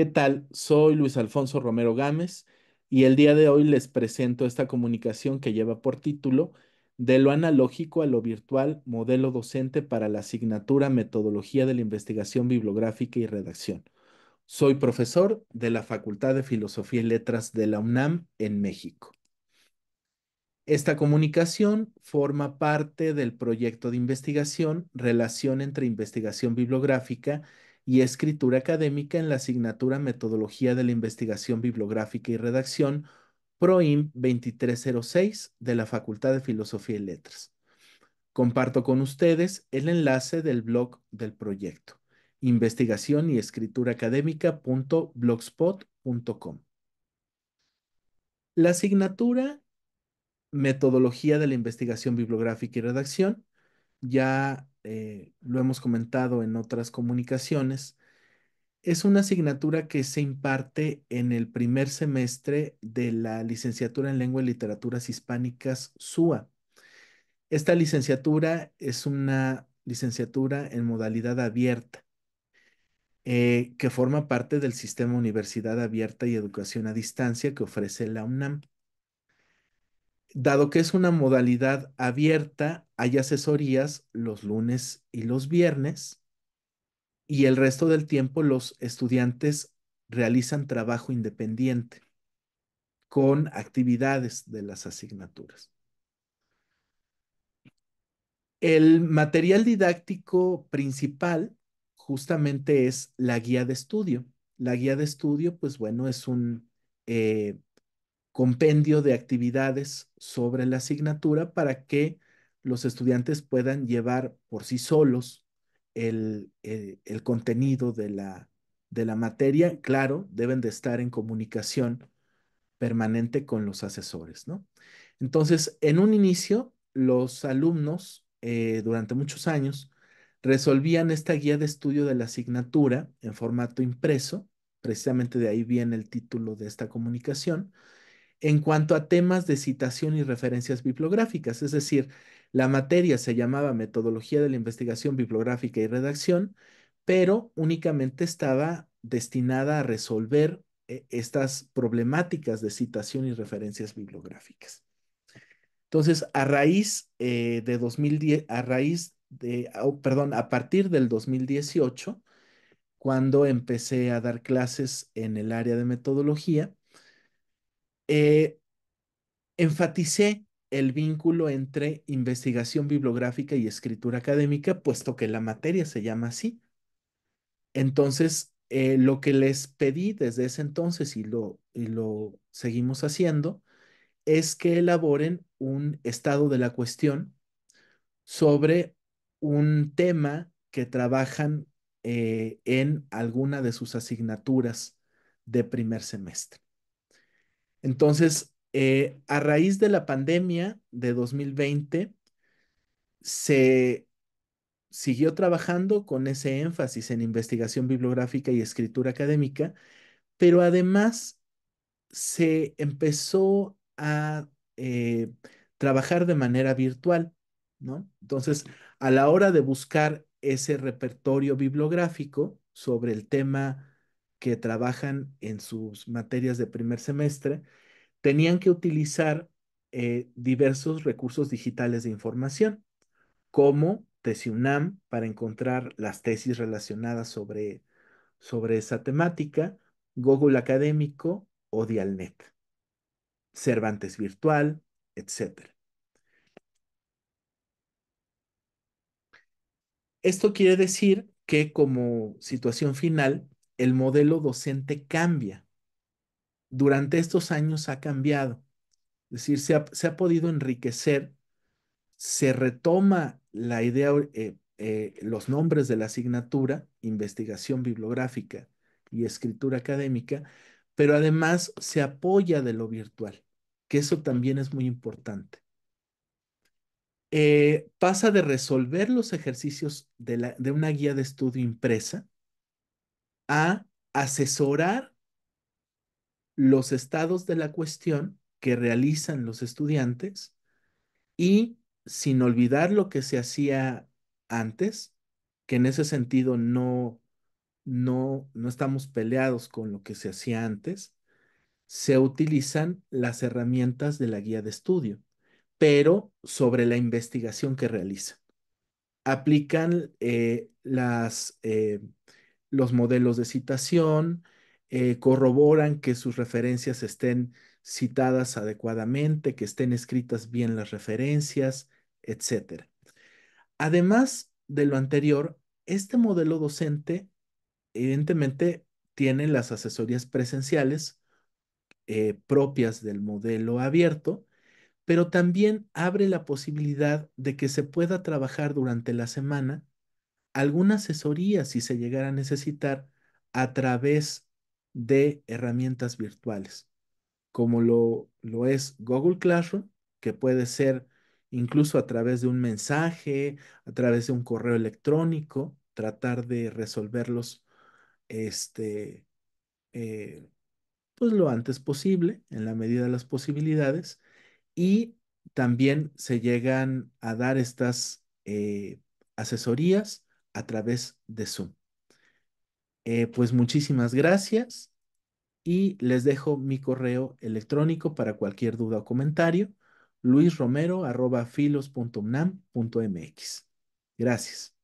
¿Qué tal? Soy Luis Alfonso Romero Gámez y el día de hoy les presento esta comunicación que lleva por título De lo analógico a lo virtual, modelo docente para la asignatura Metodología de la Investigación Bibliográfica y Redacción. Soy profesor de la Facultad de Filosofía y Letras de la UNAM en México. Esta comunicación forma parte del proyecto de investigación Relación entre Investigación Bibliográfica y escritura académica en la asignatura Metodología de la Investigación Bibliográfica y Redacción, PROIM 2306 de la Facultad de Filosofía y Letras. Comparto con ustedes el enlace del blog del proyecto, investigación y escritura académica.blogspot.com. La asignatura Metodología de la Investigación Bibliográfica y Redacción ya eh, lo hemos comentado en otras comunicaciones, es una asignatura que se imparte en el primer semestre de la licenciatura en lengua y literaturas hispánicas SUA. Esta licenciatura es una licenciatura en modalidad abierta, eh, que forma parte del sistema Universidad Abierta y Educación a Distancia que ofrece la UNAM dado que es una modalidad abierta, hay asesorías los lunes y los viernes y el resto del tiempo los estudiantes realizan trabajo independiente con actividades de las asignaturas. El material didáctico principal justamente es la guía de estudio. La guía de estudio, pues bueno, es un eh, compendio de actividades sobre la asignatura para que los estudiantes puedan llevar por sí solos el, eh, el, contenido de la, de la materia. Claro, deben de estar en comunicación permanente con los asesores, ¿no? Entonces, en un inicio, los alumnos eh, durante muchos años resolvían esta guía de estudio de la asignatura en formato impreso, precisamente de ahí viene el título de esta comunicación, en cuanto a temas de citación y referencias bibliográficas, es decir, la materia se llamaba Metodología de la Investigación Bibliográfica y Redacción, pero únicamente estaba destinada a resolver eh, estas problemáticas de citación y referencias bibliográficas. Entonces, a raíz eh, de 2010, a raíz de, perdón, a partir del 2018, cuando empecé a dar clases en el área de metodología, eh, enfaticé el vínculo entre investigación bibliográfica y escritura académica, puesto que la materia se llama así. Entonces, eh, lo que les pedí desde ese entonces y lo, y lo seguimos haciendo es que elaboren un estado de la cuestión sobre un tema que trabajan eh, en alguna de sus asignaturas de primer semestre. Entonces, eh, a raíz de la pandemia de 2020, se siguió trabajando con ese énfasis en investigación bibliográfica y escritura académica, pero además se empezó a eh, trabajar de manera virtual, ¿no? Entonces, a la hora de buscar ese repertorio bibliográfico sobre el tema que trabajan en sus materias de primer semestre tenían que utilizar eh, diversos recursos digitales de información, como TesiUNAM para encontrar las tesis relacionadas sobre, sobre esa temática, Google Académico o Dialnet, Cervantes Virtual, etc. Esto quiere decir que como situación final el modelo docente cambia. Durante estos años ha cambiado. Es decir, se ha, podido enriquecer, se retoma la idea, eh, eh, los nombres de la asignatura, investigación bibliográfica y escritura académica, pero además se apoya de lo virtual, que eso también es muy importante. Eh, pasa de resolver los ejercicios de, la, de una guía de estudio impresa a asesorar los estados de la cuestión que realizan los estudiantes y sin olvidar lo que se hacía antes, que en ese sentido no, no, no estamos peleados con lo que se hacía antes, se utilizan las herramientas de la guía de estudio, pero sobre la investigación que realizan. Aplican eh, las... Eh, los modelos de citación, eh, corroboran que sus referencias estén citadas adecuadamente, que estén escritas bien las referencias, etc. Además de lo anterior, este modelo docente evidentemente tiene las asesorías presenciales eh, propias del modelo abierto, pero también abre la posibilidad de que se pueda trabajar durante la semana alguna asesoría si se llegara a necesitar a través de herramientas virtuales, como lo, es Google Classroom, que puede ser incluso a través de un mensaje, a través de un correo electrónico, tratar de resolverlos este, eh, pues lo antes posible, en la medida de las posibilidades, y también se llegan a dar estas eh, asesorías a través de Zoom. Eh, pues muchísimas gracias y les dejo mi correo electrónico para cualquier duda o comentario, luisromero.filos.unam.mx. Gracias.